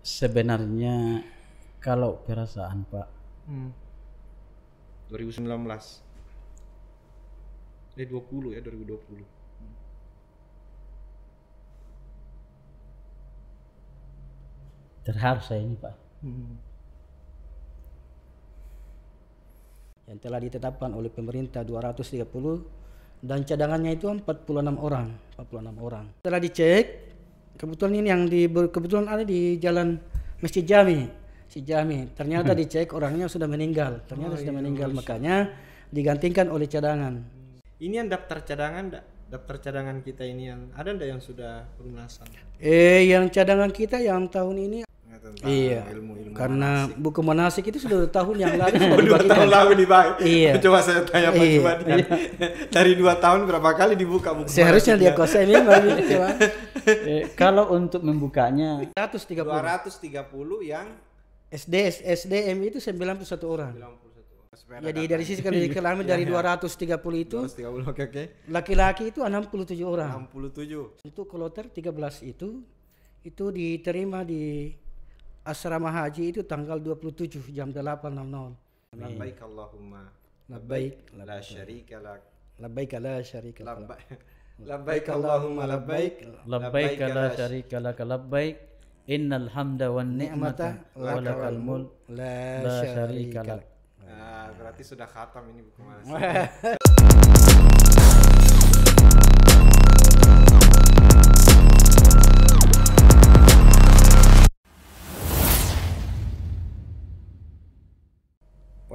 sebenarnya kalau perasaan Pak hmm. 2019 eh 20 ya 2020 hmm. terharu saya ini Pak hmm. yang telah ditetapkan oleh pemerintah 230 dan cadangannya itu 46 orang 46 orang telah dicek kebetulan ini yang di kebetulan ada di jalan Masjid Jami si Jami ternyata hmm. dicek orangnya sudah meninggal ternyata oh, sudah iya, meninggal iya. makanya digantikan oleh cadangan ini yang daftar cadangan enggak? daftar cadangan kita ini yang ada enggak yang sudah pelunasan eh yang cadangan kita yang tahun ini tentang iya. ilmu-ilmu karena manasik. buku manasik itu sudah tahun yang lalu sudah dua tahun kan? lalu nih pak iya. coba saya tanya Pak iya. Jumadi kan. iya. dari dua tahun berapa kali dibuka buku seharusnya manasik dia ya? kuasai memang coba eh, kalau untuk membukanya 230 230 yang SD SDM itu 91 orang 91. Jadi kan? dari sisi kandungan kelamin dari 230 iya, iya. itu laki-laki okay, okay. Laki-laki itu 67 orang. 67. Untuk kloter 13 itu itu diterima di asrama haji itu tanggal 27 jam 8.00. Labbaik Allahumma labbaik la syarika lak. Labbaik la syarika lak. Labbaik Allahumma labbaik labbaik la syarika lak labbaik innal hamda wan ni'mata lakal mul la syarika lak. Ah, berarti sudah khatam ini buku Mas.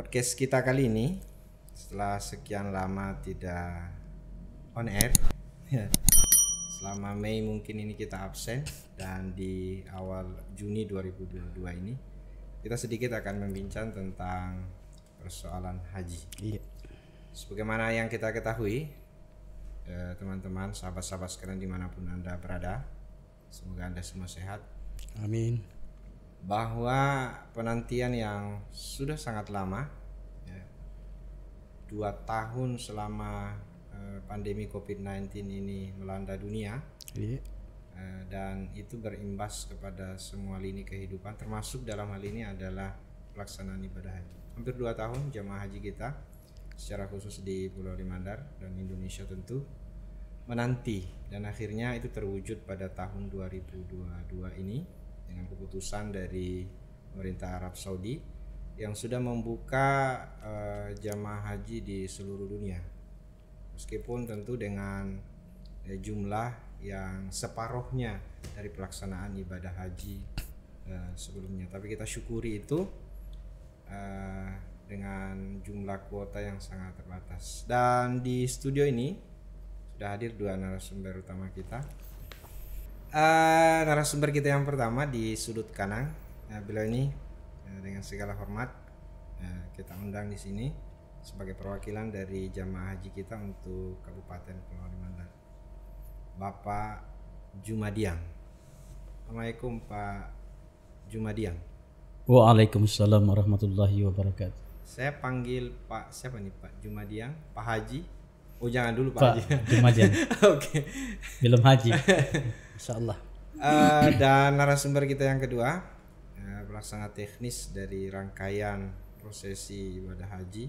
podcast kita kali ini setelah sekian lama tidak on air ya. selama Mei mungkin ini kita absen dan di awal Juni 2022 ini kita sedikit akan membincang tentang persoalan haji. Iya. Sebagaimana yang kita ketahui eh, teman-teman, sahabat-sahabat sekarang dimanapun anda berada, semoga anda semua sehat. Amin bahwa penantian yang sudah sangat lama ya, dua tahun selama eh, pandemi COVID-19 ini melanda dunia yeah. eh, dan itu berimbas kepada semua lini kehidupan termasuk dalam hal ini adalah pelaksanaan ibadah haji hampir dua tahun jamaah haji kita secara khusus di Pulau Limandar dan Indonesia tentu menanti dan akhirnya itu terwujud pada tahun 2022 ini dengan keputusan dari pemerintah Arab Saudi yang sudah membuka uh, jamaah haji di seluruh dunia. Meskipun tentu dengan uh, jumlah yang separuhnya dari pelaksanaan ibadah haji uh, sebelumnya, tapi kita syukuri itu uh, dengan jumlah kuota yang sangat terbatas. Dan di studio ini sudah hadir dua narasumber utama kita uh, narasumber kita yang pertama di sudut kanan. Uh, beliau ini uh, dengan segala hormat uh, kita undang di sini sebagai perwakilan dari jamaah haji kita untuk Kabupaten Pulau Limantan. Bapak Jumadiang. Assalamualaikum Pak Jumadiang. Waalaikumsalam warahmatullahi wabarakatuh. Saya panggil Pak siapa nih Pak Jumadiang, Pak Haji. Oh jangan dulu Pak, Pak Haji. Jumadiang. Oke. okay. Belum Haji. Insya Allah. Uh, eh, dan narasumber kita yang kedua, uh, ya, pelaksana teknis dari rangkaian prosesi ibadah haji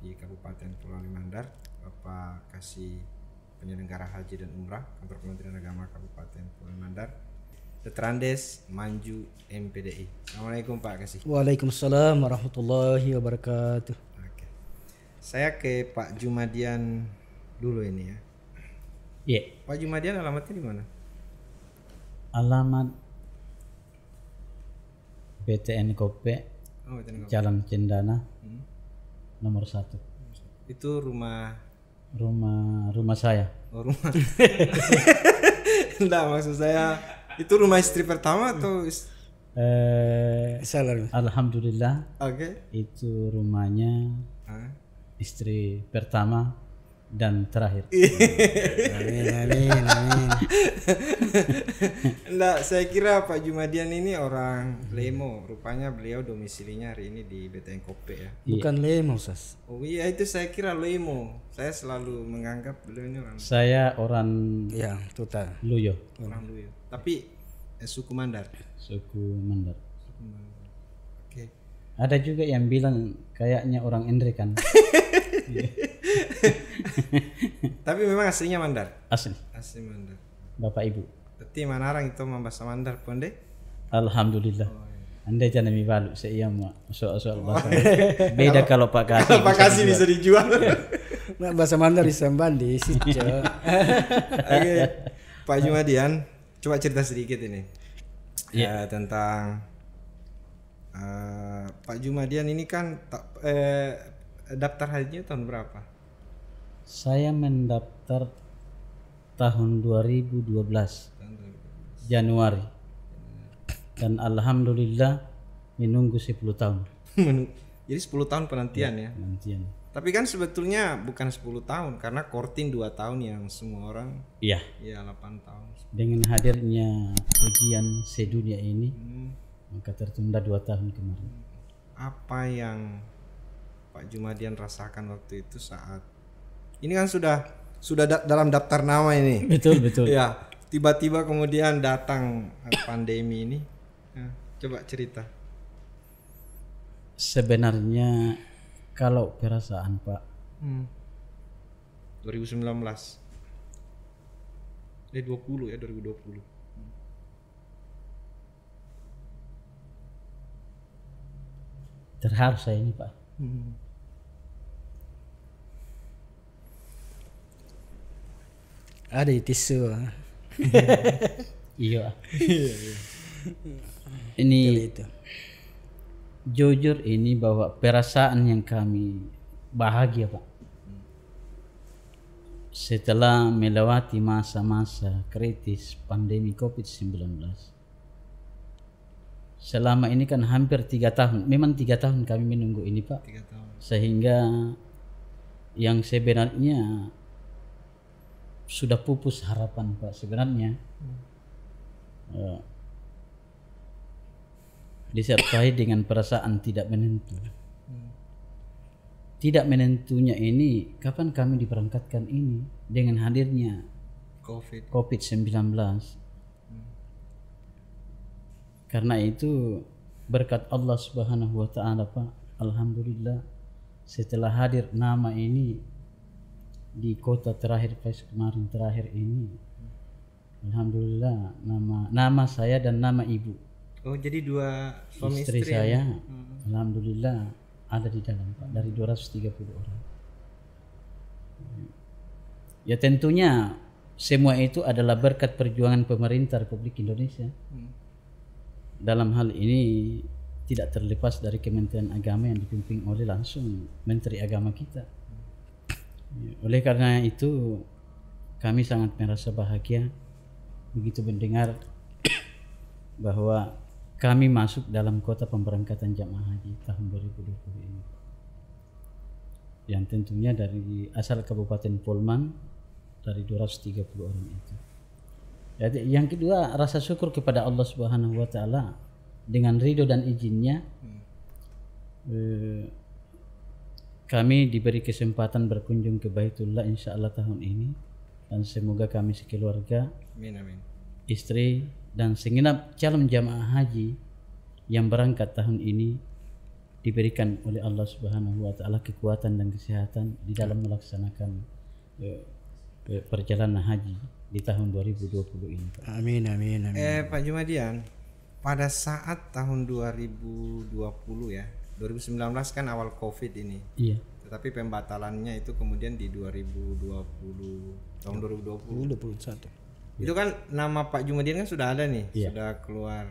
di Kabupaten Pulau Limandar, Bapak Kasih Penyelenggara Haji dan Umrah, Kantor Kementerian Agama Kabupaten Pulau Limandar, Tetrandes Manju MPDI. Assalamualaikum Pak Kasih. Waalaikumsalam warahmatullahi wabarakatuh. Oke. Saya ke Pak Jumadian dulu ini ya. Iya. Yeah. Pak Jumadian alamatnya di mana? alamat BTN Kope oh, Jalan Cendana hmm. nomor satu itu rumah rumah rumah saya oh, rumah enggak maksud saya itu rumah istri pertama atau Eh, Seller. Alhamdulillah. Oke. Okay. Itu rumahnya huh? istri pertama dan terakhir. amin, amin, amin. Nggak, saya kira Pak Jumadian ini orang Lemo. Rupanya beliau domisilinya hari ini di Beteng Kope ya. Iya. Bukan Lemo, Sas. Oh iya, itu saya kira Lemo. Saya selalu menganggap beliau ini orang. Saya orang ya, total. Luyo. Orang Luyo. Tapi eh, suku Mandar. Suku Mandar. Suku Mandar. Oke. Ada juga yang bilang kayaknya orang Endre kan. Tapi memang aslinya Mandar. Asli. Asli Mandar. Bapak Ibu. Berarti Manarang itu membahasa Mandar ponde? Alhamdulillah. Oh, iya. Anda jangan mibalu saya iya, mau soal-soal oh, bahasa. Oh, iya. Beda kalau Pak Kasi. Kalau Pak Kasi bisa dijual. Nah, bahasa Mandar disembandi sih. Iya. Oke. Pak Jumadian, coba cerita sedikit ini. Yeah. Ya eh, tentang uh, Pak Jumadian ini kan eh, daftar hajinya tahun berapa? Saya mendaftar tahun 2012 Januari dan alhamdulillah menunggu 10 tahun. Jadi 10 tahun penantian ya. ya. Penantian. Tapi kan sebetulnya bukan 10 tahun karena kortin 2 tahun yang semua orang Iya. Iya 8 tahun. Dengan hadirnya ujian sedunia ini hmm. maka tertunda 2 tahun kemarin. Hmm. Apa yang Pak Jumadian rasakan waktu itu saat ini kan sudah sudah da dalam daftar nama ini. Betul betul. ya tiba-tiba kemudian datang pandemi ini. Ya, coba cerita. Sebenarnya kalau perasaan Pak. Hmm. 2019. Eh 20 ya 2020. terharu saya ini pak hmm. Ada tisu. iya. ini itu. Jujur ini bahwa perasaan yang kami bahagia, Pak. Setelah melewati masa-masa kritis pandemi COVID-19 selama ini kan hampir tiga tahun memang tiga tahun kami menunggu ini pak tiga tahun. sehingga yang sebenarnya sudah pupus harapan Pak sebenarnya. Eh, disertai dengan perasaan tidak menentu. Tidak menentunya ini kapan kami diberangkatkan ini dengan hadirnya COVID COVID-19. Hmm. Karena itu berkat Allah Subhanahu wa taala Pak, alhamdulillah setelah hadir nama ini di kota terakhir pas kemarin terakhir ini alhamdulillah nama nama saya dan nama ibu oh jadi dua suami istri, istri ya? saya hmm. alhamdulillah ada di dalam pak dari 230 orang ya tentunya semua itu adalah berkat perjuangan pemerintah Republik Indonesia hmm. dalam hal ini tidak terlepas dari Kementerian Agama yang dipimpin oleh langsung Menteri Agama kita Ya, oleh karena itu kami sangat merasa bahagia begitu mendengar bahwa kami masuk dalam kota pemberangkatan jamaah haji tahun 2020 ini. Yang tentunya dari asal Kabupaten Polman dari 230 orang itu. Jadi yang kedua rasa syukur kepada Allah Subhanahu wa taala dengan ridho dan izinnya hmm. Eh, kami diberi kesempatan berkunjung ke Baitullah insya Allah tahun ini dan semoga kami sekeluarga, amin, amin. istri dan segenap calon jamaah haji yang berangkat tahun ini diberikan oleh Allah Subhanahu wa taala kekuatan dan kesehatan di dalam melaksanakan eh, eh, perjalanan haji di tahun 2020 ini. Pak. Amin amin amin. Eh Pak Jumadian, pada saat tahun 2020 ya, 2019 kan awal covid ini iya tetapi pembatalannya itu kemudian di 2020 tahun 2020 2021 itu kan nama Pak Jumadian kan sudah ada nih iya. sudah keluar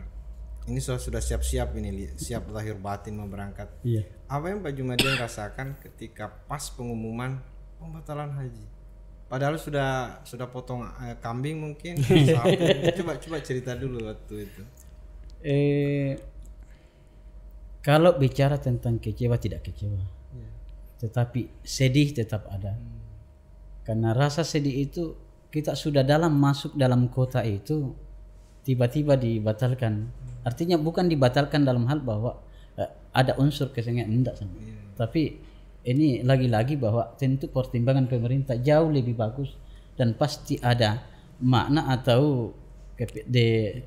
ini sudah sudah siap-siap ini siap lahir batin mau berangkat iya. apa yang Pak Jumadian rasakan ketika pas pengumuman pembatalan haji padahal sudah sudah potong eh, kambing mungkin coba coba cerita dulu waktu itu eh kalau bicara tentang kecewa tidak kecewa, ya. tetapi sedih tetap ada. Hmm. Karena rasa sedih itu kita sudah dalam masuk dalam kota itu tiba-tiba dibatalkan. Hmm. Artinya bukan dibatalkan dalam hal bahwa eh, ada unsur kesengajaan tidak, sama. Iya. Tapi ini lagi-lagi bahwa tentu pertimbangan pemerintah jauh lebih bagus dan pasti ada makna atau de,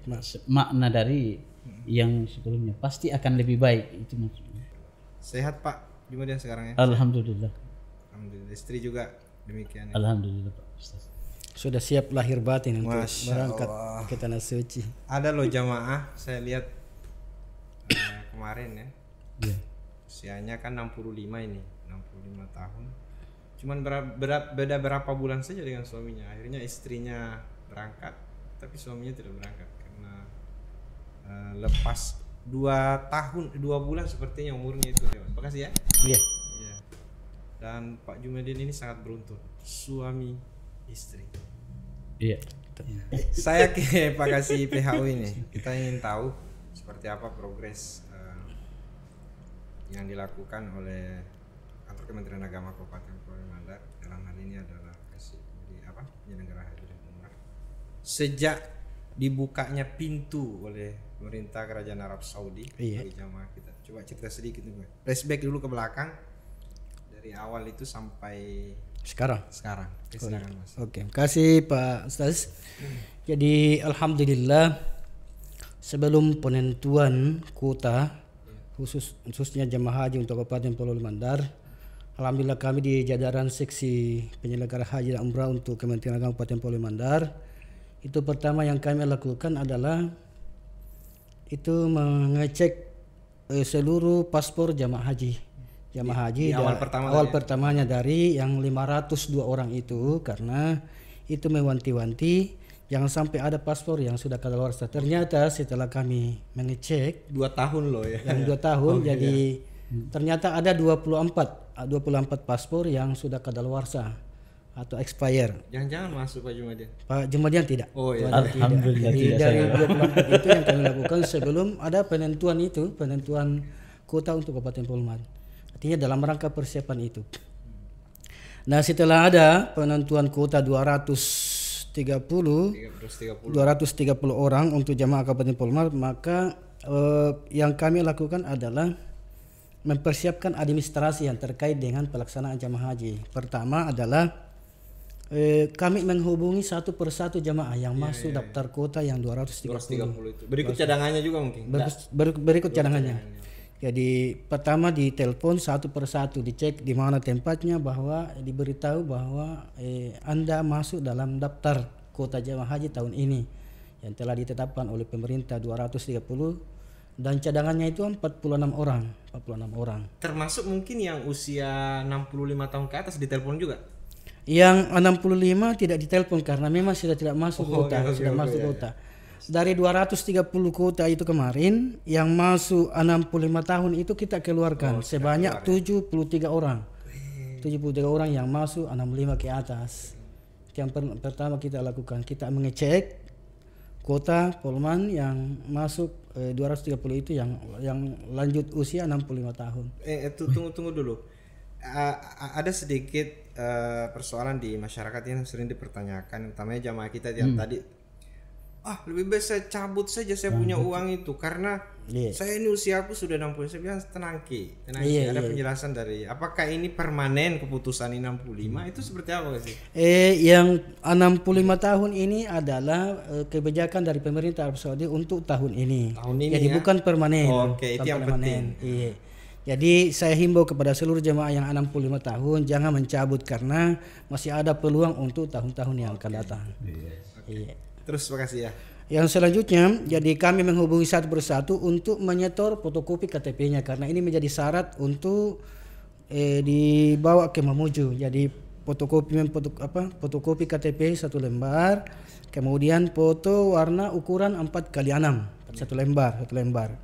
makna dari yang sebelumnya pasti akan lebih baik itu maksudnya sehat pak gimana dia sekarang ya alhamdulillah alhamdulillah istri juga demikian ya. alhamdulillah pak sudah siap lahir batin untuk berangkat Allah. ke tanah suci ada loh jamaah saya lihat eh, kemarin ya yeah. usianya kan 65 ini 65 tahun cuman ber ber beda berapa bulan saja dengan suaminya akhirnya istrinya berangkat tapi suaminya tidak berangkat Eh, lepas dua tahun dua bulan sepertinya umurnya itu ya Terima kasih ya. Iya. Yeah. Dan Pak Jumadin ini sangat beruntung suami istri. Iya. iya. Saya ke Pak kasih PHU ini. Kita ingin tahu seperti apa progres uh, yang dilakukan oleh kantor Kementerian Agama Kabupaten Pulau Mandar dalam hal ini adalah kasih di apa penyelenggara haji dan umrah. Sejak dibukanya pintu oleh pemerintah kerajaan Arab Saudi iya. bagi jamaah kita. Coba cerita sedikit nih, Flashback dulu ke belakang dari awal itu sampai sekarang. Sekarang. Ya, silakan, Mas. Oke, kasih Pak Ustaz. Jadi alhamdulillah sebelum penentuan kuota iya. khusus khususnya jemaah haji untuk Kabupaten Pulau Mandar Alhamdulillah kami di jajaran seksi penyelenggara haji dan umrah untuk Kementerian Agama Kabupaten Pulau Mandar itu pertama yang kami lakukan adalah itu mengecek eh, seluruh paspor jamaah haji. Jamaah iya, haji di awal, pertama awal ya? pertamanya dari yang 502 orang itu karena itu mewanti-wanti jangan sampai ada paspor yang sudah kadaluarsa. Ternyata setelah kami mengecek dua tahun loh ya. Yang dua tahun oh, jadi iya. ternyata ada 24 24 paspor yang sudah kadaluarsa atau expire. Jangan-jangan masuk Pak Jumadian. Pak Jumadian tidak. Oh iya. Alhamdulillah tidak. tidak dari dua itu yang kami lakukan sebelum ada penentuan itu, penentuan kota untuk Kabupaten Polmar. Artinya dalam rangka persiapan itu. Nah setelah ada penentuan kuota 230, 230. 230 orang untuk jamaah Kabupaten Polmar, maka eh, yang kami lakukan adalah mempersiapkan administrasi yang terkait dengan pelaksanaan jamaah haji. Pertama adalah eh, kami menghubungi satu persatu jamaah yang yeah, masuk yeah, iya. daftar kuota yang 230. 230 itu. Berikut cadangannya juga mungkin. Berikut, ber, berikut cadangannya. cadangannya. Jadi pertama ditelepon satu persatu dicek di mana tempatnya bahwa diberitahu bahwa eh, Anda masuk dalam daftar kuota jamaah haji tahun ini yang telah ditetapkan oleh pemerintah 230 dan cadangannya itu 46 orang, 46 orang. Termasuk mungkin yang usia 65 tahun ke atas ditelepon juga? Yang 65 tidak ditelepon karena memang sudah tidak masuk oh, kota, ya, sudah okay, masuk okay, iya, kota. Ya, ya. Dari 230 kota itu kemarin yang masuk 65 tahun itu kita keluarkan oh, sebanyak keluar, 73 ya. orang. 73 orang yang masuk 65 ke atas. Yang per pertama kita lakukan kita mengecek kota Polman yang masuk eh, 230 itu yang yang lanjut usia 65 tahun. Eh itu eh, tunggu tunggu dulu. Uh, ada sedikit Eh, persoalan di masyarakat yang sering dipertanyakan, utamanya jamaah kita yang hmm. tadi ah lebih baik saya cabut saja saya punya uang itu karena yeah. saya ini usiaku sudah 60 saya bilang tenang ki tenang yeah, ada yeah. penjelasan dari apakah ini permanen keputusan ini 65 hmm. itu seperti apa sih eh yang 65 tahun ini adalah eh, kebijakan dari pemerintah Arab Saudi untuk tahun ini tahun ini jadi ya? bukan permanen oh, oke okay. itu yang permanen. penting Yeah. Jadi saya himbau kepada seluruh jemaah yang 65 tahun jangan mencabut karena masih ada peluang untuk tahun-tahun yang akan datang. Iya Okay. Iya. Yeah. Terus makasih ya. Yang selanjutnya, jadi kami menghubungi satu persatu untuk menyetor fotokopi KTP-nya karena ini menjadi syarat untuk eh, dibawa ke Mamuju. Jadi fotokopi foto, apa fotokopi KTP satu lembar, kemudian foto warna ukuran 4 kali 6 satu lembar, satu lembar.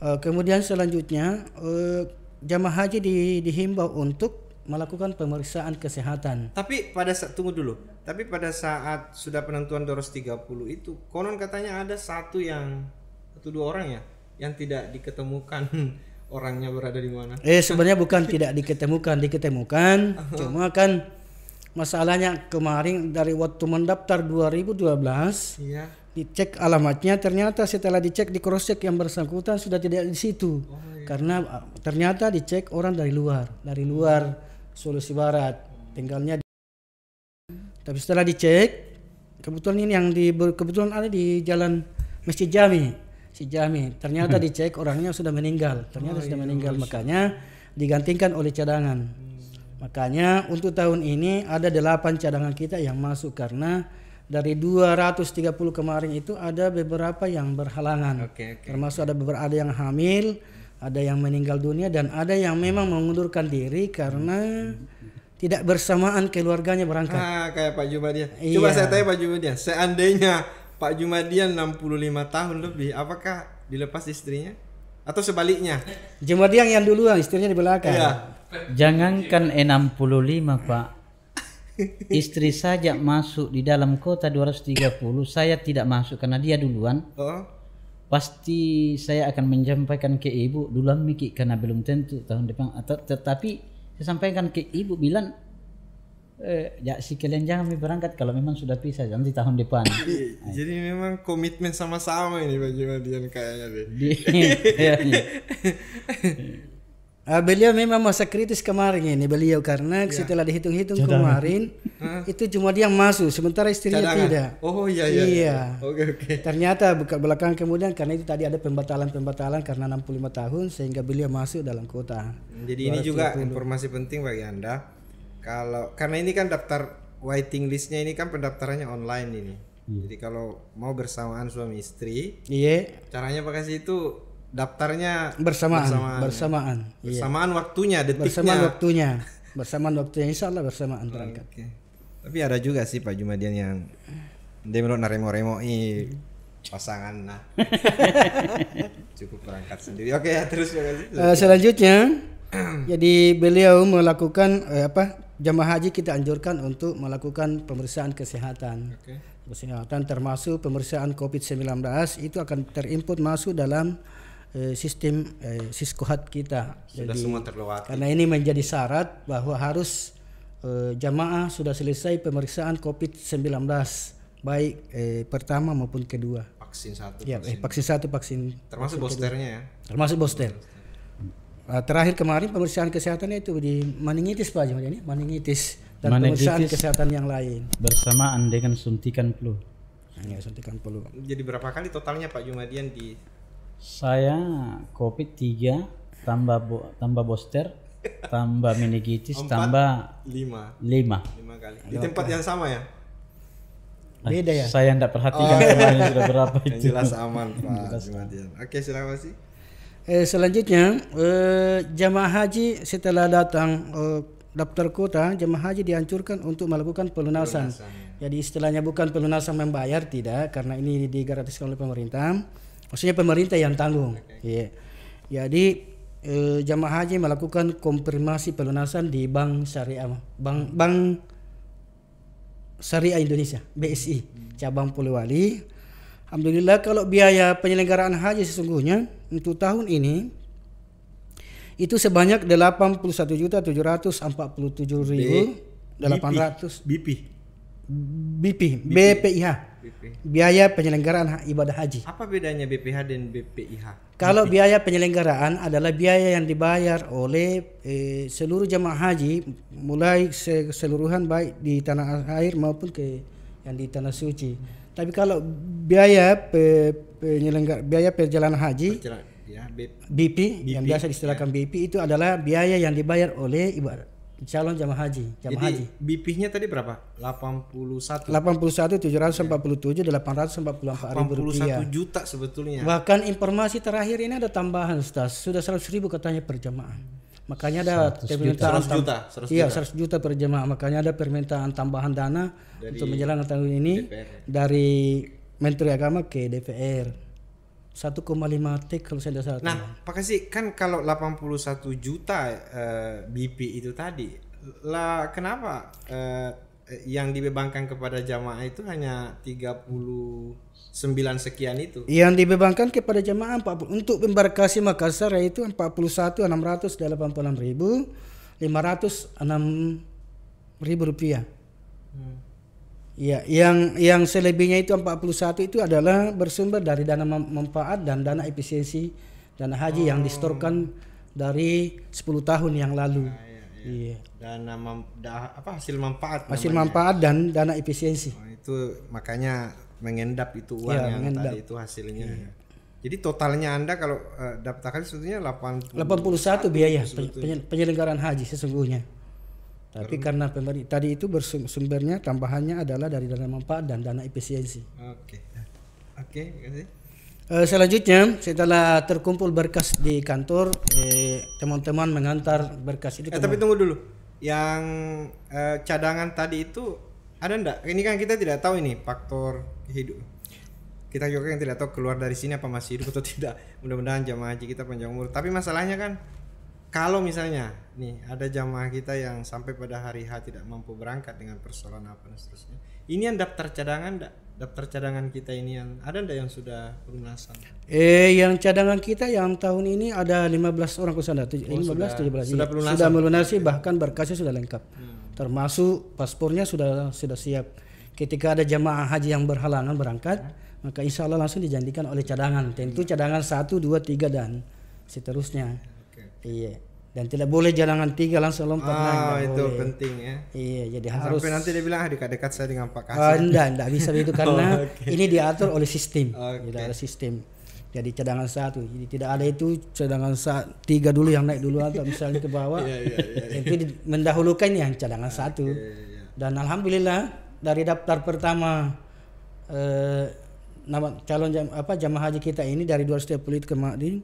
Uh, kemudian selanjutnya uh, jamaah haji di, dihimbau untuk melakukan pemeriksaan kesehatan. Tapi pada saat tunggu dulu. Tapi pada saat sudah penentuan doros 30 itu konon katanya ada satu yang satu dua orang ya yang tidak diketemukan orangnya berada di mana. Eh sebenarnya bukan tidak diketemukan, diketemukan cuma kan masalahnya kemarin dari waktu mendaftar 2012 iya dicek alamatnya ternyata setelah dicek di cross check yang bersangkutan sudah tidak di situ oh, iya. karena ah, ternyata dicek orang dari luar dari luar Sulawesi Barat tinggalnya di... tapi setelah dicek kebetulan ini yang di kebetulan ada di jalan Masjid Jami si Jami ternyata hmm. dicek orangnya sudah meninggal ternyata oh, sudah iya, meninggal makanya digantikan oleh cadangan hmm. makanya untuk tahun ini ada delapan cadangan kita yang masuk karena dari 230 kemarin itu ada beberapa yang berhalangan. Okay, okay. Termasuk ada beberapa ada yang hamil, ada yang meninggal dunia dan ada yang memang mengundurkan diri karena tidak bersamaan keluarganya berangkat. Ah, kayak Pak Jumadian. Iya. Coba saya tanya Pak Jumadian, seandainya Pak Jumadian 65 tahun lebih, apakah dilepas istrinya? Atau sebaliknya? Jumadian yang duluan, istrinya di belakang. Iya. Jangankan 65, Pak istri saja masuk di dalam kota 230 saya tidak masuk karena dia duluan oh. pasti saya akan menyampaikan ke ibu duluan mikir karena belum tentu tahun depan atau tetapi saya sampaikan ke ibu bilang eh, ya si kalian jangan berangkat kalau memang sudah pisah nanti tahun depan iya, jadi memang komitmen sama-sama ini Pak Jumadian kayaknya deh iya, iya. Uh, beliau memang masa kritis kemarin ini beliau karena ya. setelah dihitung-hitung kemarin itu cuma dia yang masuk sementara istrinya Cadangan. tidak. Oh iya iya. Iya. iya. Oke okay, oke. Okay. Ternyata belakang kemudian karena itu tadi ada pembatalan-pembatalan karena 65 tahun sehingga beliau masuk dalam kota. Jadi ini juga informasi penting bagi Anda. Kalau karena ini kan daftar waiting listnya ini kan pendaftarannya online ini. Hmm. Jadi kalau mau bersamaan suami istri, iya. Caranya pakai situ daftarnya bersamaan bersamaan bersamaan, ya. bersamaan waktunya detiknya bersamaan waktunya bersamaan waktunya insya Allah bersamaan berangkat okay. tapi ada juga sih Pak Jumadian yang dia menurut naremo-remo ini pasangan nah cukup berangkat sendiri oke ya terus ya uh, selanjutnya jadi beliau melakukan eh, apa jamaah haji kita anjurkan untuk melakukan pemeriksaan kesehatan okay. kesehatan termasuk pemeriksaan COVID-19 itu akan terinput masuk dalam Eh, sistem eh, siskohat kita. Sudah Jadi, semua terlewati. Karena ini menjadi syarat bahwa harus eh, jamaah sudah selesai pemeriksaan COVID-19 baik eh, pertama maupun kedua. Vaksin satu. Ya, eh, vaksin. Eh, vaksin satu, vaksin. Termasuk vaksin boosternya ya. Termasuk booster. nah, terakhir kemarin pemeriksaan kesehatan itu di meningitis Pak Jumadi ini meningitis dan pemeriksaan kesehatan yang lain bersamaan dengan suntikan flu. Ya, suntikan flu. Jadi berapa kali totalnya Pak Jumadian di saya COVID tiga tambah bo tambah booster tambah meningitis tambah lima lima lima kali di tempat yang sama ya beda ya saya tidak perhatikan oh. kemarin sudah berapa itu yang jelas aman pak oke silakan sih eh, selanjutnya eh, jamaah haji setelah datang eh, daftar kota jemaah haji dihancurkan untuk melakukan pelunasan. pelunasan ya. Jadi istilahnya bukan pelunasan membayar tidak karena ini digratiskan oleh pemerintah maksudnya pemerintah yang tanggung. Okay. Iya. Yeah. Jadi e, jamaah haji melakukan konfirmasi pelunasan di Bank Syariah Bank Bank Syariah Indonesia BSI hmm. cabang Polewali. Alhamdulillah kalau biaya penyelenggaraan haji sesungguhnya untuk tahun ini itu sebanyak 81.747.800 BP. BP. BP, BPIH. BP. Biaya penyelenggaraan ibadah haji. Apa bedanya BPH dan BPIH? Kalau BP. biaya penyelenggaraan adalah biaya yang dibayar oleh eh, seluruh jemaah haji mulai keseluruhan baik di tanah air maupun ke yang di tanah suci. Hmm. Tapi kalau biaya pe, penyelenggara biaya perjalanan haji Perjalan, Ya, BP, BP yang biasa diistilahkan ya. BP itu adalah biaya yang dibayar oleh ibadah calon jamaah haji. Jamaah Jadi, haji. BP-nya tadi berapa? 81. 81 747 844 ribu rupiah. 81 juta sebetulnya. Bahkan informasi terakhir ini ada tambahan Ustaz, sudah 100 ribu katanya per jamaah. Makanya ada 100 permintaan juta. 100 iya, juta, 100 juta. Iya, 100 juta per jamaah Makanya ada permintaan tambahan dana dari untuk menjalankan tahun ini DPR. dari Menteri Agama ke DPR. 1,5 tik kalau saya tidak salah. Nah, Pak Kasih kan kalau 81 juta uh, eh, BP itu tadi, lah kenapa uh, yang dibebankan kepada jamaah itu hanya 39 sekian itu? Yang dibebankan kepada jamaah 40 untuk embarkasi Makassar yaitu 41 686 ribu 506 ribu rupiah. Hmm Iya, yang yang selebihnya itu 41 itu adalah bersumber dari dana manfaat dan dana efisiensi dana haji oh. yang distorkan dari 10 tahun yang lalu. Nah, iya, iya. iya. Dana da, apa hasil manfaat Hasil namanya. manfaat dan dana efisiensi. Oh, itu makanya mengendap itu uang ya, yang mengendap. tadi itu hasilnya. Iya. Jadi totalnya Anda kalau uh, daftarkan sebetulnya 80 81 biaya sebetulnya. penyelenggaraan haji sesungguhnya. Tapi karena pemerintah tadi itu bersumbernya tambahannya adalah dari dana manfaat dan dana efisiensi. Oke. Oke, kasih. Uh, selanjutnya setelah terkumpul berkas di kantor, eh, teman-teman mengantar berkas itu. Eh, tapi tunggu dulu. Yang eh, cadangan tadi itu ada ndak? Ini kan kita tidak tahu ini faktor hidup. Kita juga yang tidak tahu keluar dari sini apa masih hidup atau tidak. Mudah-mudahan jamaah haji kita panjang umur. Tapi masalahnya kan kalau misalnya nih ada jamaah kita yang sampai pada hari H tidak mampu berangkat dengan persoalan apa dan seterusnya. Ini yang daftar cadangan enggak? Daftar cadangan kita ini yang ada enggak yang sudah pelunasan? Eh yang cadangan kita yang tahun ini ada 15 orang ke sana. Oh, 15 sudah, 17 sudah, iya. pelunasan. sudah melunasi bahkan berkasnya sudah lengkap. Hmm. Termasuk paspornya sudah sudah siap. Ketika ada jamaah haji yang berhalangan berangkat, hmm. maka insya Allah langsung dijanjikan oleh cadangan. Tentu hmm. cadangan 1, 2, 3 dan seterusnya Iya. Dan tidak boleh jalanan tiga langsung lompat oh, nah, ah, naik. itu boleh. penting ya. Iya, jadi Sampai harus. Sampai nanti dia bilang ah dekat-dekat saya dengan Pak Kasih. Oh, enggak, enggak bisa begitu karena oh, okay. ini diatur oleh sistem. Okay. Tidak ada sistem. Jadi cadangan satu. Jadi tidak ada itu cadangan saat tiga dulu yang naik dulu atau misalnya ke bawah. Iya iya. iya. Itu iya. mendahulukan yang cadangan okay, satu. Iya, iya. Dan alhamdulillah dari daftar pertama eh, nama calon jam, apa jamaah haji kita ini dari 230 itu kemarin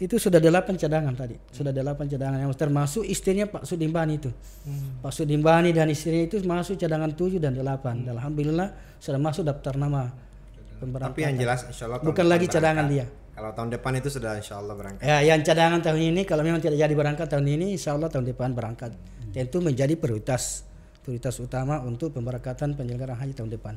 itu sudah delapan cadangan tadi sudah delapan cadangan yang termasuk istrinya Pak Sudimbani itu hmm. Pak Sudimbani dan istrinya itu masuk cadangan tujuh dan delapan hmm. alhamdulillah sudah masuk daftar nama tapi yang jelas insya Allah bukan lagi cadangan dia kalau tahun depan itu sudah insya Allah berangkat ya yang cadangan tahun ini kalau memang tidak jadi berangkat tahun ini insya Allah tahun depan berangkat hmm. tentu menjadi prioritas prioritas utama untuk pemberangkatan penyelenggaraan haji tahun depan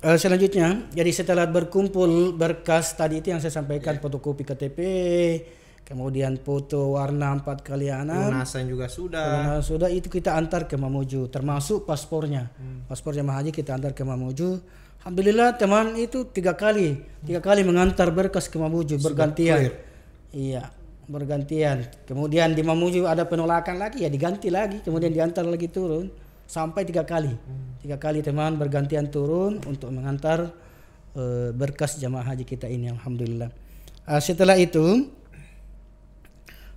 Uh, selanjutnya, jadi setelah berkumpul berkas tadi itu yang saya sampaikan yeah. fotokopi KTP, kemudian foto warna empat kali anak, lunasan juga sudah. Lunasan sudah itu kita antar ke Mamuju, termasuk paspornya. Hmm. Paspor jemaah haji kita antar ke Mamuju. Alhamdulillah teman itu tiga kali, tiga kali mengantar berkas ke Mamuju sudah bergantian. Clear. Iya, bergantian. Kemudian di Mamuju ada penolakan lagi ya diganti lagi, kemudian diantar lagi turun sampai tiga kali hmm. tiga kali teman bergantian turun untuk mengantar eh, berkas jamaah haji kita ini alhamdulillah eh, setelah itu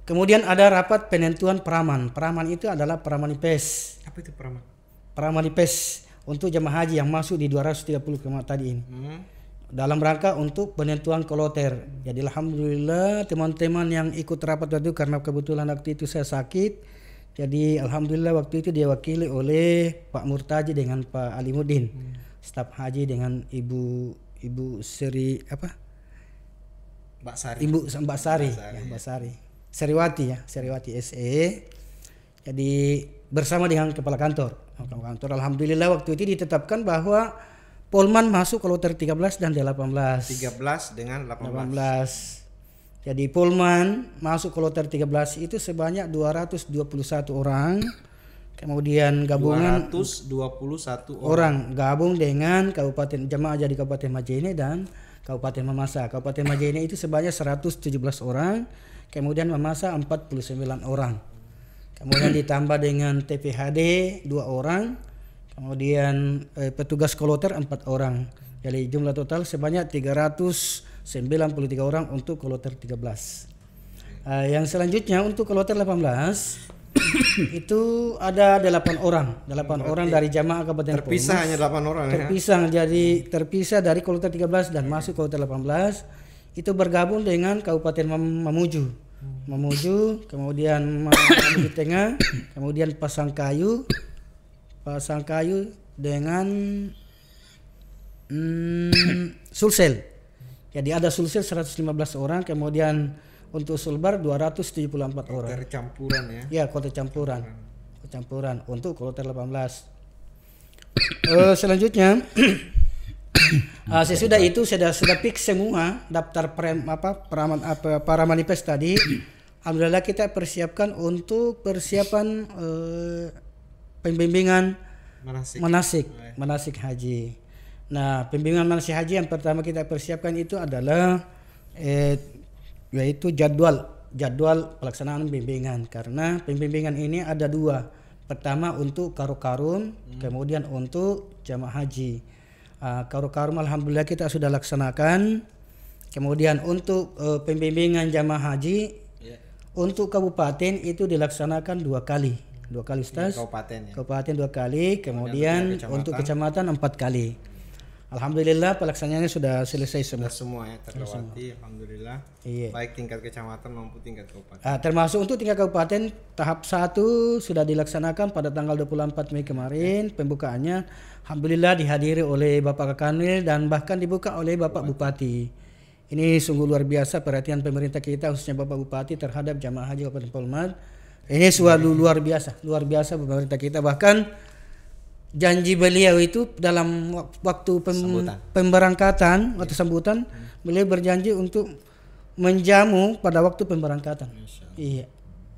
kemudian ada rapat penentuan peraman peraman itu adalah peraman IPS apa itu peraman peraman IPS untuk jamaah haji yang masuk di 230 km tadi ini hmm. dalam rangka untuk penentuan koloter jadi alhamdulillah teman-teman yang ikut rapat itu karena kebetulan waktu itu saya sakit jadi alhamdulillah waktu itu diwakili oleh Pak Murtaji dengan Pak Alimuddin, hmm. staf haji dengan Ibu Ibu Seri apa? Mbak Sari. Ibu Mbak Sari, Mbak Sari. Ya, Mbak Sari. Seriwati ya, Seriwati SE. Jadi bersama dengan kepala kantor. Nah, kepala kantor alhamdulillah waktu itu ditetapkan bahwa Polman masuk kalau ter 13 dan 18. 13 dengan 18. 18. Jadi Pullman masuk ke loter 13 itu sebanyak 221 orang. Kemudian gabungan 221 orang. orang gabung dengan Kabupaten jemaah jadi Kabupaten Majene dan Kabupaten Mamasa. Kabupaten Majene itu sebanyak 117 orang, kemudian Mamasa 49 orang. Kemudian ditambah dengan TPHD dua orang, kemudian eh, petugas koloter empat orang. Jadi jumlah total sebanyak 300 93 orang untuk kloter 13. Uh, yang selanjutnya untuk kloter 18 itu ada 8 orang, 8 Berarti orang dari jamaah Kabupaten Terpisah hanya 8 orang ya? Terpisah ya. jadi terpisah dari kloter 13 dan hmm. masuk kloter 18 itu bergabung dengan Kabupaten Mamuju. Mamuju, kemudian Mamuju Tengah, kemudian Pasang Kayu, Pasang Kayu dengan mm, Sulsel. Jadi ada Sulsel 115 orang, kemudian untuk Sulbar 274 kota orang. Kota campuran ya. Ya, kloter campuran. Kota campuran untuk kloter 18. uh, selanjutnya uh, ah, sesudah itu sudah sudah pick semua daftar prem apa peraman apa para manifest tadi. Alhamdulillah kita persiapkan untuk persiapan uh, pembimbingan manasik manasik, manasik haji. Nah, pembimbingan manusia haji yang pertama kita persiapkan itu adalah eh, yaitu jadwal jadwal pelaksanaan pembimbingan karena pembimbingan ini ada dua. Pertama untuk karun hmm. kemudian untuk jamaah haji. Uh, ah, karun alhamdulillah kita sudah laksanakan. Kemudian untuk uh, pembimbingan jamaah haji yeah. untuk kabupaten itu dilaksanakan dua kali. Dua kali iya, stas kabupaten ya. Kabupaten dua kali, kemudian, kemudian untuk kecamatan empat kali. Alhamdulillah pelaksananya sudah selesai semua. Sudah semua ya terlewati, semua. alhamdulillah. Iya. Baik tingkat kecamatan maupun tingkat kabupaten. Uh, termasuk untuk tingkat kabupaten tahap 1 sudah dilaksanakan pada tanggal 24 Mei kemarin ya. pembukaannya alhamdulillah dihadiri oleh Bapak Kakanwil dan bahkan dibuka oleh Bapak Bupati. Bupati. Ini sungguh luar biasa perhatian pemerintah kita khususnya Bapak Bupati terhadap jamaah haji Kabupaten Polmar. Ini suatu iya. luar biasa, luar biasa pemerintah kita bahkan janji beliau itu dalam waktu pem sambutan. pemberangkatan atau iya. sambutan hmm. beliau berjanji untuk menjamu pada waktu pemberangkatan. Iya.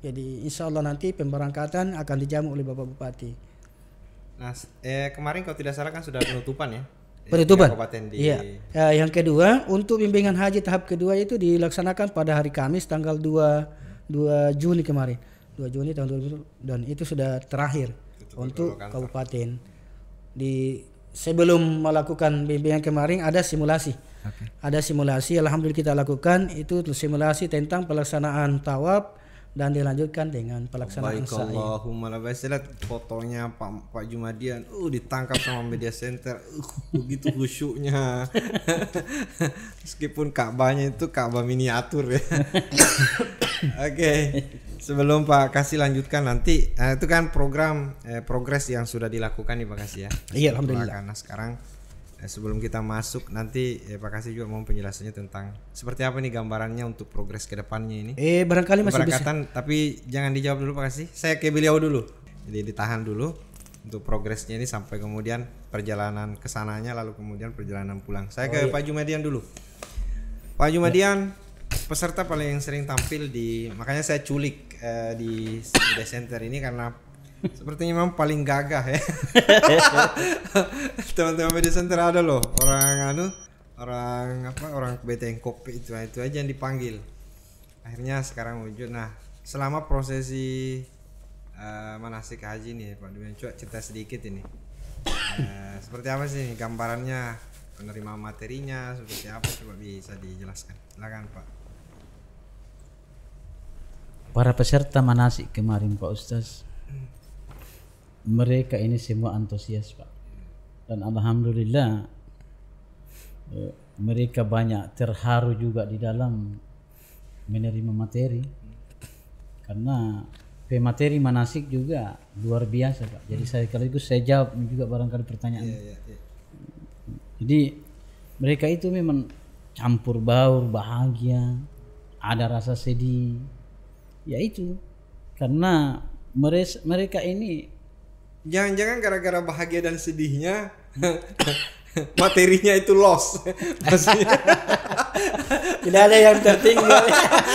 Jadi insya Allah nanti pemberangkatan akan dijamu oleh Bapak Bupati. Nah, eh, kemarin kalau tidak salah kan sudah penutupan ya. Penutupan. Di... Iya. Ya, yang kedua, untuk bimbingan haji tahap kedua itu dilaksanakan pada hari Kamis tanggal 2 2 Juni kemarin. 2 Juni tahun 2020 dan itu sudah terakhir untuk kabupaten. Di sebelum melakukan bimbingan kemarin ada simulasi. Okay. Ada simulasi alhamdulillah kita lakukan itu simulasi tentang pelaksanaan tawab dan dilanjutkan dengan pelaksanaan sa'i. Allahumma labaisalat fotonya Pak Pak Jumadian uh ditangkap sama media center. Uh begitu khusyuknya. Meskipun Ka'bahnya itu Ka'bah miniatur ya. Oke. Okay sebelum Pak Kasih lanjutkan nanti nah, itu kan program eh, progres yang sudah dilakukan nih Pak Kasih ya. Iya alhamdulillah. Karena sekarang eh, sebelum kita masuk nanti eh, Pak Kasih juga mau penjelasannya tentang seperti apa nih gambarannya untuk progres kedepannya ini. Eh barangkali masih bisa. tapi jangan dijawab dulu Pak Kasih. Saya ke beliau dulu. Jadi ditahan dulu untuk progresnya ini sampai kemudian perjalanan kesananya lalu kemudian perjalanan pulang. Saya oh, ke iya. Pak Jumadian dulu. Pak Jumadian peserta paling sering tampil di makanya saya culik Eh, di media center ini karena sepertinya memang paling gagah ya. Teman-teman media center ada loh orang anu orang apa orang BTN kopi itu itu aja yang dipanggil. Akhirnya sekarang wujud. Nah, selama prosesi uh, manasik haji nih Pak Dwi coba cerita sedikit ini. Uh, seperti apa sih gambarannya penerima materinya seperti apa coba bisa dijelaskan silakan Pak para peserta manasik kemarin Pak Ustaz mereka ini semua antusias Pak dan Alhamdulillah eh, mereka banyak terharu juga di dalam menerima materi karena materi manasik juga luar biasa Pak jadi hmm. saya itu saya jawab juga barangkali pertanyaan yeah, yeah, yeah. jadi mereka itu memang campur baur bahagia ada rasa sedih ya itu karena mereka ini jangan-jangan gara-gara bahagia dan sedihnya materinya itu loss tidak ada yang tertinggal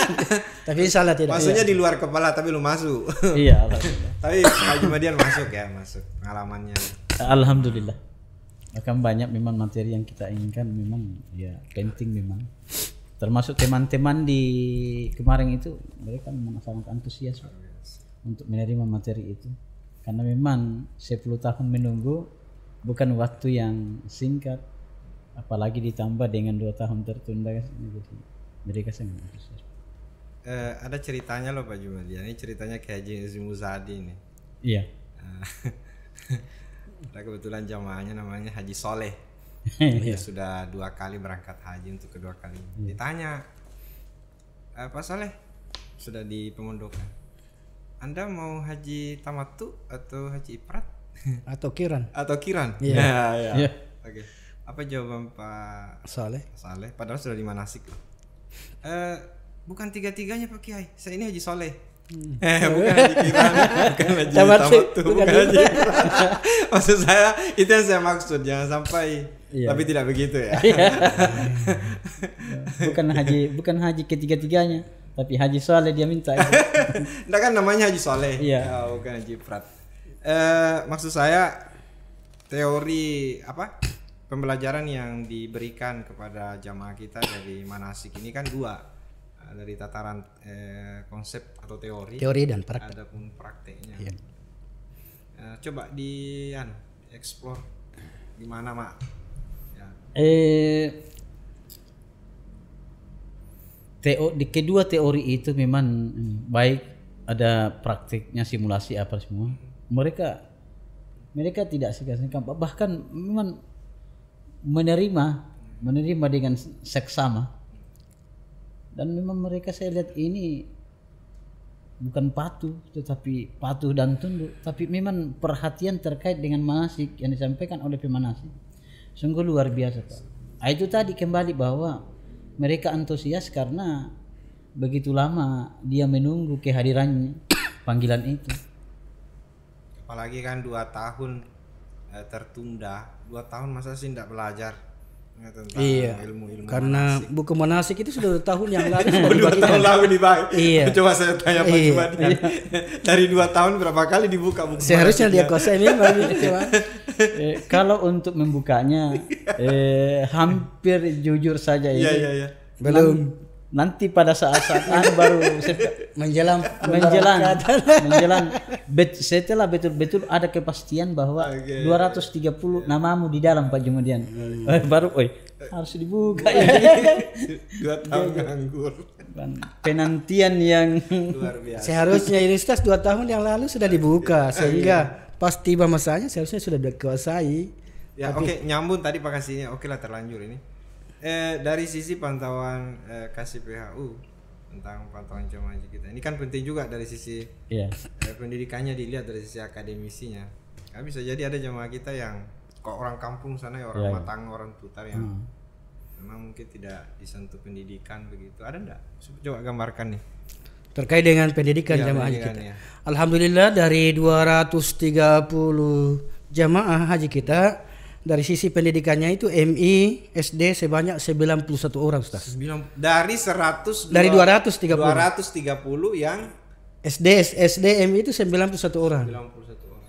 tapi salah tidak maksudnya iya. di luar kepala tapi lu masuk iya tapi Haji Madian masuk ya masuk pengalamannya alhamdulillah akan banyak memang materi yang kita inginkan memang ya penting memang termasuk teman-teman di kemarin itu mereka memang sangat antusias untuk menerima materi itu karena memang 10 tahun menunggu bukan waktu yang singkat apalagi ditambah dengan dua tahun tertunda jadi mereka sangat antusias uh, ada ceritanya loh Pak Jumadi ini ceritanya kayak Haji Muzadi ini iya uh, ada kebetulan jamaahnya namanya Haji Soleh Iya. sudah dua kali berangkat haji untuk kedua kali. Hmm. Ditanya, apa Soleh? Sudah di pemondokan. Anda mau haji tamatu atau haji iprat? Atau kiran? Atau kiran? Iya. Yeah. Yeah, yeah. Iya. Oke. Okay. Apa jawaban Pak Soleh? Soleh. Padahal sudah di manasik. Eh, uh, bukan tiga-tiganya Pak Kiai. Saya ini haji Soleh. Hmm. Eh, bukan pikiran, bukan haji tamat tuh, bukan, bukan haji. Maksud saya itu yang saya maksud. Jangan sampai Iya. Tapi tidak begitu ya. Iya. bukan haji, bukan haji ketiga-tiganya, tapi haji soleh dia minta. Nah kan namanya haji soleh. Iya. Oh, bukan haji prat. Eh, maksud saya teori apa? Pembelajaran yang diberikan kepada jamaah kita dari manasik ini kan dua eh, dari tataran eh, konsep atau teori. Teori dan praktek. pun prakteknya. Iya. Eh, coba di an, explore gimana mak Eh, teo, di kedua teori itu memang baik ada praktiknya simulasi apa semua. Mereka mereka tidak segan-segan bahkan memang menerima menerima dengan seksama dan memang mereka saya lihat ini bukan patuh tetapi patuh dan tunduk tapi memang perhatian terkait dengan manasik yang disampaikan oleh pemanasik sungguh luar biasa Pak. Nah, itu tadi kembali bahwa mereka antusias karena begitu lama dia menunggu kehadirannya panggilan itu. Apalagi kan dua tahun eh, tertunda, dua tahun masa sih tidak belajar Ya, tentang iya. ilmu-ilmu karena manasik. buku manasik itu sudah tahun yang lalu sudah dua tahun lalu dibahas iya. coba saya tanya Pak iya. iya. dari dua tahun berapa kali dibuka buku seharusnya dia ya? kosa ini ya, eh, kalau untuk membukanya iya. eh, hampir jujur saja ini iya, iya, iya. belum nanti pada saat-saat baru menjelang menjelang menjelang bet, setelah betul-betul ada kepastian bahwa okay. 230 yeah. namamu di dalam Pak Jumadian yeah. Iya, iya. baru oi harus dibuka ya dua tahun nganggur penantian yang luar biasa seharusnya universitas dua tahun yang lalu sudah dibuka sehingga pas tiba masanya seharusnya sudah dikuasai ya oke okay, nyambung tadi pakasinya oke okay lah terlanjur ini eh, dari sisi pantauan eh, kasih PHU tentang pantauan jemaah haji kita ini kan penting juga dari sisi yeah. eh, pendidikannya dilihat dari sisi akademisinya ya, bisa jadi ada jemaah kita yang kok orang kampung sana ya orang yeah. Iya. matang orang putar, yang hmm. memang mungkin tidak disentuh pendidikan begitu ada enggak coba gambarkan nih terkait dengan pendidikan ya, jamaah haji kita. Ya. Alhamdulillah dari 230 jemaah haji kita dari sisi pendidikannya itu MI SD sebanyak 91 orang Ustaz. 90, dari 100 dari 230 230 yang SD SD MI itu 91 orang. 91 orang.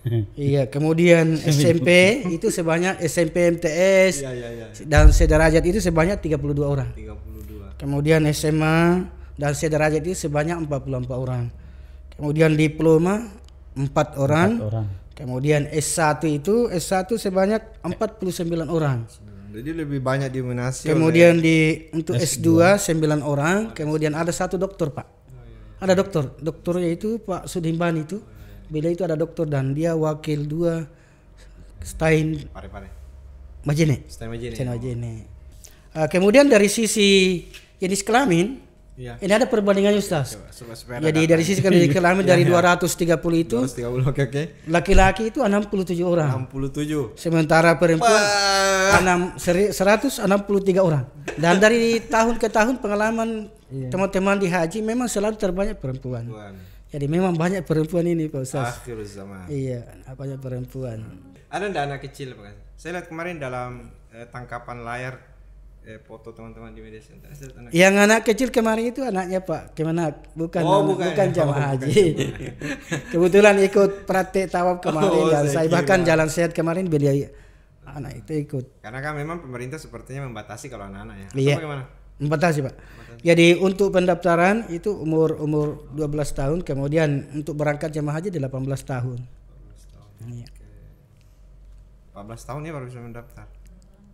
Hmm. iya, kemudian SMP itu sebanyak SMP MTS ya, ya, ya. dan sederajat itu sebanyak 32 orang. 32. Kemudian SMA dan sederajat itu sebanyak 44 orang. Kemudian diploma 4 orang. 4 orang Kemudian S1 itu S1 sebanyak 49 orang. Jadi lebih banyak diminasi. Kemudian ya. di untuk S2, S2 9 orang, kemudian ada satu dokter, Pak. Ada dokter. Dokternya itu Pak Sudimban itu. Bila itu ada dokter dan dia wakil dua Stein Pare Pare. Majene. Stein Majene. Stein Majene. Uh, kemudian dari sisi jenis kelamin Ya. Ini ada perbandingannya Ustaz. Jadi dari sisi kalau kelamin dari ya, 230 iya. itu 230 oke okay, Laki-laki itu 67 orang. 67. Sementara perempuan 6 163 orang. Dan dari tahun ke tahun pengalaman iya. teman-teman di haji memang selalu terbanyak perempuan. perempuan. Jadi memang banyak perempuan ini Pak Ustaz. Akhir zaman. Iya, banyak perempuan. Ada enggak anak kecil Pak? Saya lihat kemarin dalam eh, tangkapan layar eh, foto teman-teman di media center. Anak yang kecil. anak kecil kemarin itu anaknya Pak gimana? bukan oh, bukan, bukan oh, jamaah oh, haji. Bukan. Kebetulan ikut praktek tawaf oh, kemarin oh, dan saya, bahkan kira. jalan sehat kemarin beliau anak itu ikut. Karena kan memang pemerintah sepertinya membatasi kalau anak-anak ya. Iya. Atau iya. Bagaimana? Membatasi, Pak. Membatasi. Jadi untuk pendaftaran itu umur umur 12 tahun, kemudian untuk berangkat jamaah haji di 18 tahun. 18 tahun. Iya. tahun ya baru bisa mendaftar.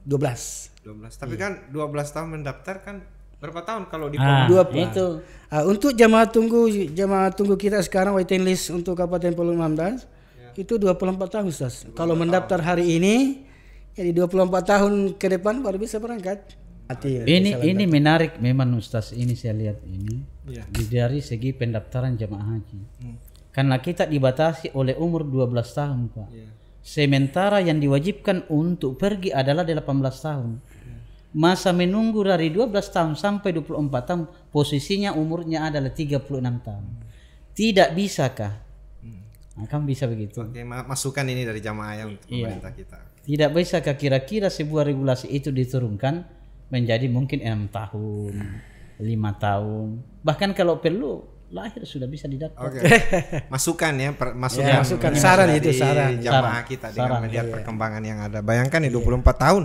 12. 12. Tapi iya. kan 12 tahun mendaftar kan berapa tahun kalau di ah, 20. Itu. Uh, untuk jamaah tunggu jamaah tunggu kita sekarang waiting list untuk Kabupaten Pulau Hamdan ya. itu 24 tahun Ustaz. kalau mendaftar hari ini jadi 24 tahun ke depan baru bisa berangkat. Hati, ya, ini ini menarik memang Ustaz ini saya lihat ini ya. dari segi pendaftaran jamaah haji. Hmm. Karena kita dibatasi oleh umur 12 tahun Pak. Ya Sementara yang diwajibkan untuk pergi adalah 18 tahun. Masa menunggu dari 12 tahun sampai 24 tahun, posisinya umurnya adalah 36 tahun. Tidak bisakah? Nah, kan bisa begitu. Oke, masukan ini dari jamaah ya untuk iya. pemerintah kita. Tidak bisakah kira-kira sebuah regulasi itu diturunkan menjadi mungkin enam tahun, lima tahun, bahkan kalau perlu lahir sudah bisa didapat. Okay. masukan ya, per, masukan, ya, masukan ya. saran itu saran jamaah kita saran. dengan melihat iya. perkembangan yang ada. Bayangkan ya 24 iya. tahun.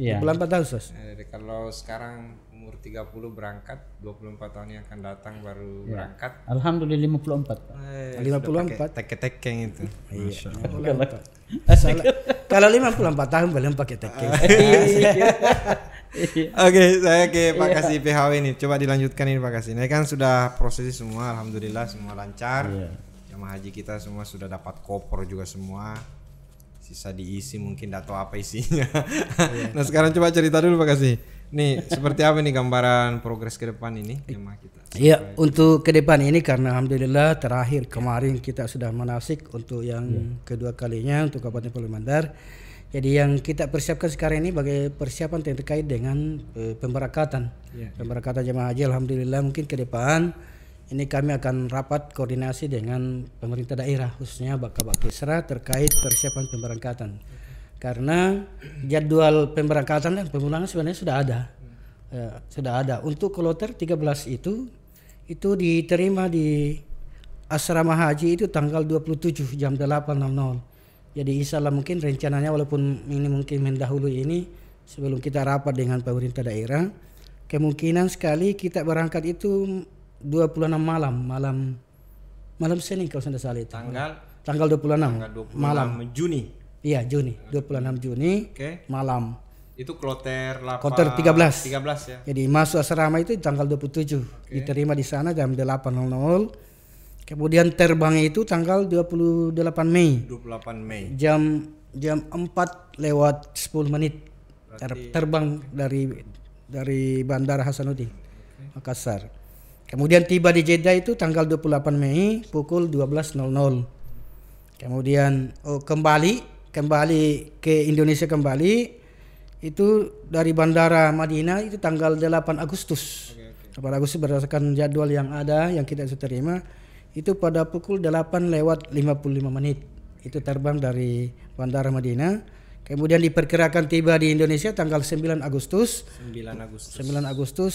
Iya. 24 tahun, Sos. Eh, jadi kalau sekarang umur 30 berangkat, 24 tahun yang akan datang baru ya. berangkat. Alhamdulillah 54. Eh, 54. Eh, Teke-tekeng itu. Iya. Kalau 54 tahun belum pakai teke. Iya. Iya. Oke, saya ke Pak iya. Kasih PHW ini. Coba dilanjutkan ini Pak Kasih. Ini kan sudah proses semua, alhamdulillah semua lancar. Iya. Jamaah haji kita semua sudah dapat koper juga semua. Sisa diisi mungkin atau apa isinya. Iya. nah, sekarang coba cerita dulu Pak Kasih. Nih, seperti apa nih gambaran progres ke depan ini jemaah kita? Iya, untuk ke depan ini karena alhamdulillah terakhir kemarin kita sudah menasik untuk yang iya. kedua kalinya untuk Kabupaten Pulau Mandar jadi yang kita persiapkan sekarang ini bagai persiapan yang terkait dengan uh, pemberangkatan. Yeah, ya. pemberangkatan jemaah haji alhamdulillah mungkin ke depan ini kami akan rapat koordinasi dengan pemerintah daerah khususnya Bakabak Kisra terkait persiapan pemberangkatan. Karena jadwal pemberangkatan dan pemulangan sebenarnya sudah ada. Ya, sudah ada. Untuk kloter 13 itu itu diterima di asrama haji itu tanggal 27 jam 8.00 jadi insya Allah mungkin rencananya walaupun ini mungkin mendahului ini sebelum kita rapat dengan pemerintah daerah, kemungkinan sekali kita berangkat itu 26 malam, malam malam Senin kalau saya salah itu. Tanggal tanggal 26, tanggal 26 malam Juni. Iya, Juni. 26 Juni okay. malam. Itu kloter 8 Kloter 13. 13 ya. Jadi masuk asrama itu tanggal 27. Okay. Diterima di sana jam 8.00 Kemudian terbangnya itu tanggal 28 Mei. 28 Mei. Jam jam 4 lewat 10 menit Berarti... terbang dari dari Bandara Hasanuddin Makassar. Kemudian tiba di Jeddah itu tanggal 28 Mei pukul 12.00. Kemudian oh, kembali kembali ke Indonesia kembali itu dari Bandara Madinah itu tanggal 8 Agustus. Okay, okay. 8 Agustus berdasarkan jadwal yang ada yang kita terima itu pada pukul 8 lewat 55 menit. Itu terbang dari Bandara Madinah. Kemudian diperkirakan tiba di Indonesia tanggal 9 Agustus. 9 Agustus. 9 Agustus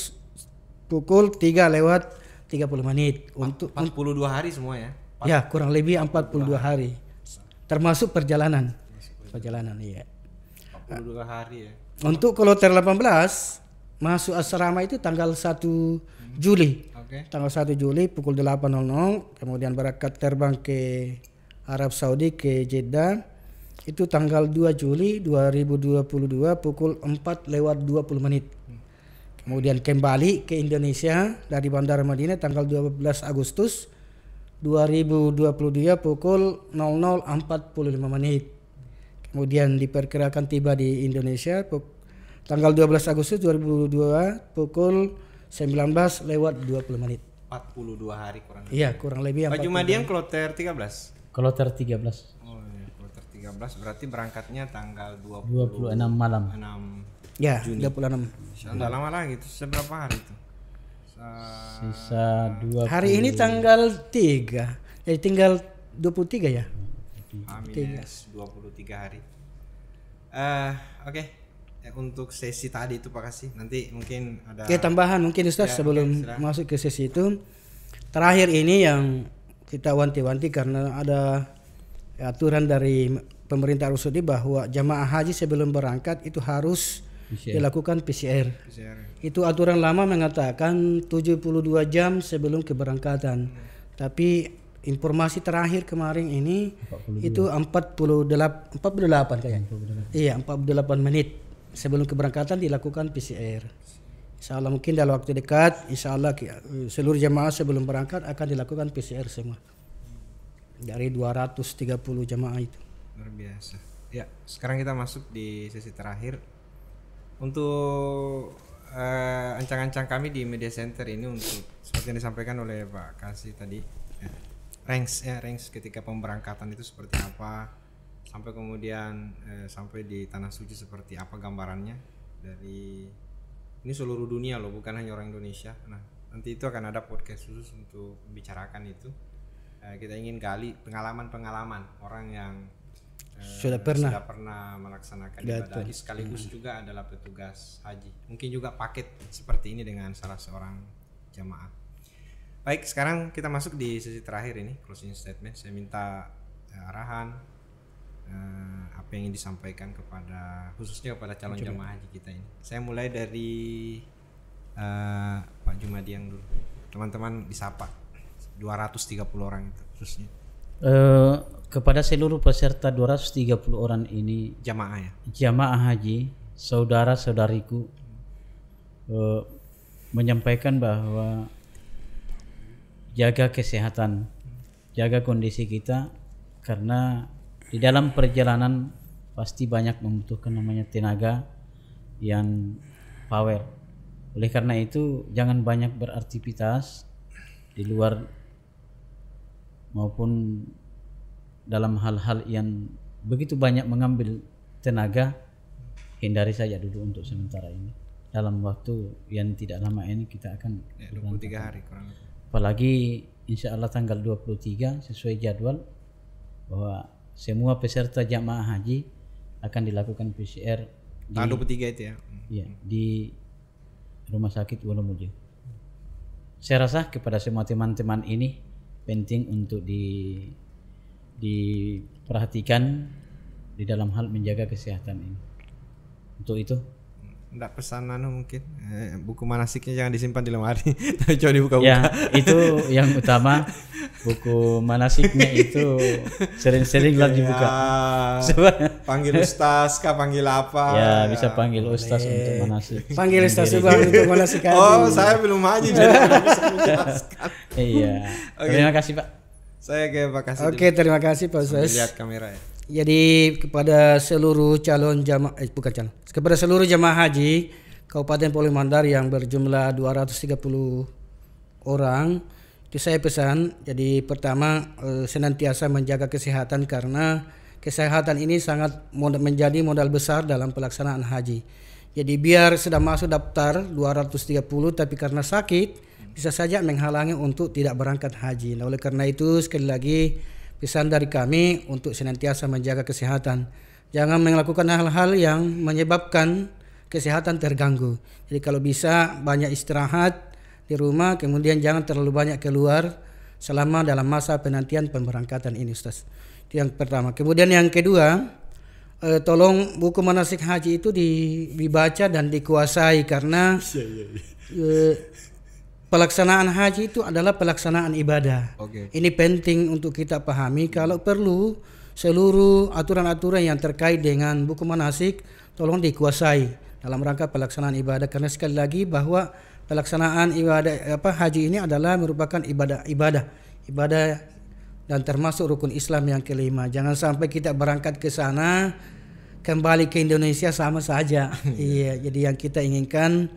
pukul 3 lewat 30 menit untuk 42 hari semua ya. ya, kurang lebih 42 hari. hari. Termasuk perjalanan. Perjalanan iya. 42 hari ya. Untuk kloter 18 masuk asrama itu tanggal 1 Juli. Okay. Tanggal 1 Juli pukul 8.00 kemudian berangkat terbang ke Arab Saudi ke Jeddah itu tanggal 2 Juli 2022 pukul 4 lewat 20 menit. Kemudian kembali ke Indonesia dari Bandara Madinah tanggal 12 Agustus 2022 pukul 00.45 menit. Kemudian diperkirakan tiba di Indonesia tanggal 12 Agustus 2022 pukul 19 lewat 20 menit. 42 hari kurang lebih. Iya, kurang lebih. Pak Jumadian kloter 13. Kloter 13. Oh iya, kloter 13 berarti berangkatnya tanggal 20 26 malam. 6 ya, Juni. 26. Sudah lama lagi itu seberapa hari itu? Sa... Sisa 2. Hari ini tanggal 3. Jadi eh, tinggal 23 ya. Amin. 23 hari. Eh, uh, oke. Okay. Ya, untuk sesi tadi itu Pak Kasih. Nanti mungkin ada Oke, tambahan mungkin Ustaz ya, sebelum mungkin, masuk ke sesi itu. Terakhir ini yang kita wanti-wanti karena ada aturan dari pemerintah Rusudi bahwa jamaah haji sebelum berangkat itu harus PCR. dilakukan PCR. PCR. Itu aturan lama mengatakan 72 jam sebelum keberangkatan. Hmm. Tapi informasi terakhir kemarin ini 42. itu 48 48 kayaknya. 48. Iya, 48 menit sebelum keberangkatan dilakukan PCR. Insya Allah mungkin dalam waktu dekat, insya Allah eh, seluruh jemaah sebelum berangkat akan dilakukan PCR semua. Dari 230 jemaah itu. Luar biasa. Ya, sekarang kita masuk di sesi terakhir. Untuk eh, ancang-ancang uh, kami di media center ini untuk seperti yang disampaikan oleh Pak Kasih tadi, ya, ranks ya ranks ketika pemberangkatan itu seperti apa, sampai kemudian eh, sampai di tanah suci seperti apa gambarannya dari ini seluruh dunia loh bukan hanya orang Indonesia nah nanti itu akan ada podcast khusus untuk membicarakan itu eh, kita ingin gali pengalaman-pengalaman orang yang eh, sudah pernah sudah pernah melaksanakan ibadah haji sekaligus hmm. juga adalah petugas haji mungkin juga paket seperti ini dengan salah seorang jamaah baik sekarang kita masuk di sesi terakhir ini closing statement saya minta eh, arahan uh, apa yang ingin disampaikan kepada khususnya kepada calon Coba. jamaah haji kita ini. Saya mulai dari uh, Pak Jumadi yang dulu. Teman-teman disapa 230 orang itu khususnya. Uh, kepada seluruh peserta 230 orang ini jamaah ya. Jamaah haji, saudara-saudariku uh, menyampaikan bahwa jaga kesehatan, jaga kondisi kita karena di dalam perjalanan pasti banyak membutuhkan namanya tenaga yang power. Oleh karena itu jangan banyak beraktivitas di luar maupun dalam hal-hal yang begitu banyak mengambil tenaga hindari saja dulu untuk sementara ini dalam waktu yang tidak lama ini kita akan ya, 23 hari kurang lebih. apalagi insya Allah tanggal 23 sesuai jadwal bahwa semua peserta jamaah haji akan dilakukan PCR di, tanggal 23 itu ya. Iya, di Rumah Sakit Wonomulyo. Saya rasa kepada semua teman-teman ini penting untuk di diperhatikan di dalam hal menjaga kesehatan ini. Untuk itu enggak pesan anu mungkin eh, buku manasiknya jangan disimpan di lemari coba dibuka-buka ya itu yang utama buku manasiknya itu sering-sering lah dibuka ya, panggil ustaz kah panggil apa ya bisa panggil ustaz Nek. untuk manasik panggil ustaz juga untuk manasik oh saya belum maju jadi bisa iya okay. terima kasih pak saya ke Pak Kasih. Oke, okay, terima kasih Pak Ustaz. Lihat kamera ya. Jadi kepada seluruh calon jamaah eh, bukan calon, kepada seluruh jamaah haji Kabupaten Poli Mandar yang berjumlah 230 orang itu saya pesan. Jadi pertama eh, senantiasa menjaga kesehatan karena kesehatan ini sangat menjadi modal besar dalam pelaksanaan haji. Jadi biar sudah masuk daftar 230 tapi karena sakit bisa saja menghalangi untuk tidak berangkat haji. Nah, oleh karena itu sekali lagi Pesan dari kami untuk senantiasa menjaga kesehatan. Jangan melakukan hal-hal yang menyebabkan kesehatan terganggu. Jadi kalau bisa banyak istirahat di rumah, kemudian jangan terlalu banyak keluar selama dalam masa penantian pemberangkatan ini Ustaz. Itu yang pertama. Kemudian yang kedua, eh, tolong buku manasik haji itu dibaca dan dikuasai karena iya, iya, iya. eh, pelaksanaan haji itu adalah pelaksanaan ibadah. Okay. Ini penting untuk kita pahami. Kalau perlu seluruh aturan-aturan yang terkait dengan buku manasik tolong dikuasai dalam rangka pelaksanaan ibadah. Karena sekali lagi bahwa pelaksanaan ibadah apa haji ini adalah merupakan ibadah ibadah ibadah dan termasuk rukun Islam yang kelima. Jangan sampai kita berangkat ke sana kembali ke Indonesia sama saja. Iya. iya, jadi yang kita inginkan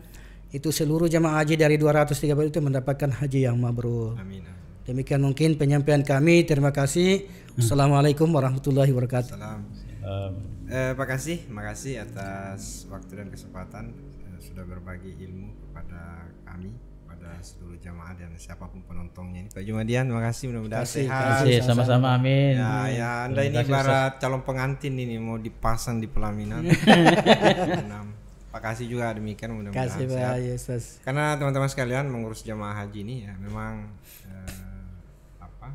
itu seluruh jemaah haji dari 230 itu mendapatkan haji yang mabrur. Amin. Demikian mungkin penyampaian kami. Terima kasih. Hmm. Assalamualaikum warahmatullahi wabarakatuh. Salam. Um. Eh, Terima kasih atas waktu dan kesempatan eh, sudah berbagi ilmu kepada kami, kepada seluruh jemaah dan siapapun penontonnya ini. Pak Jumadian, kasih mudah-mudahan sehat. Terima kasih, sama-sama amin. Ya, ya Anda ini para calon pengantin ini mau dipasang di pelaminan. Makasih Kasih juga demikian mudah-mudahan Kasih Pak Yesus. Karena teman-teman sekalian mengurus jemaah haji ini ya memang eh, apa?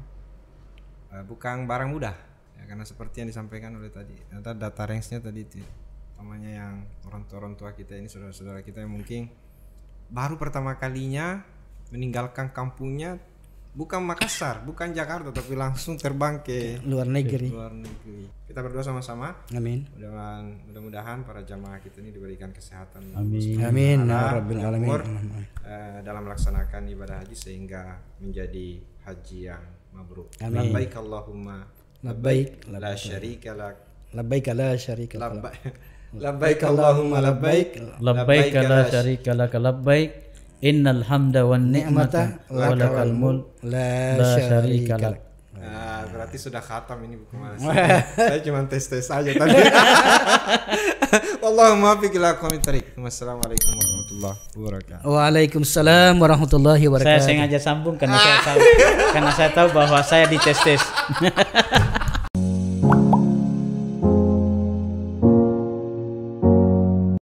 Eh, bukan barang mudah ya karena seperti yang disampaikan oleh tadi data range-nya tadi itu namanya yang orang tua orang tua kita ini saudara-saudara kita yang mungkin baru pertama kalinya meninggalkan kampungnya bukan Makassar, bukan Jakarta, tapi langsung terbang ke luar negeri. Luar negeri. Kita berdoa sama-sama. Amin. Mudah-mudahan, mudah-mudahan para jamaah kita ini diberikan kesehatan. Amin. Amin. Ya Amin. alamin. Uh, eh, dalam melaksanakan ibadah haji sehingga menjadi haji yang mabrur. Amin. Labbaik Allahumma. Labbaik. La syarika lak. Labbaik la syarika lak. Labbaik Allahumma labbaik. Labbaik la syarika lak labbaik. Innal hamda wan ni'mata walakal mul la syarika lak. Nah, berarti sudah khatam ini buku mas. Saya cuma tes-tes aja tadi. Allahumma fikila komentarik. Wassalamualaikum warahmatullahi wabarakatuh. Waalaikumsalam warahmatullahi wabarakatuh. Saya sengaja sambung karena saya tahu karena saya tahu bahwa saya dites-tes.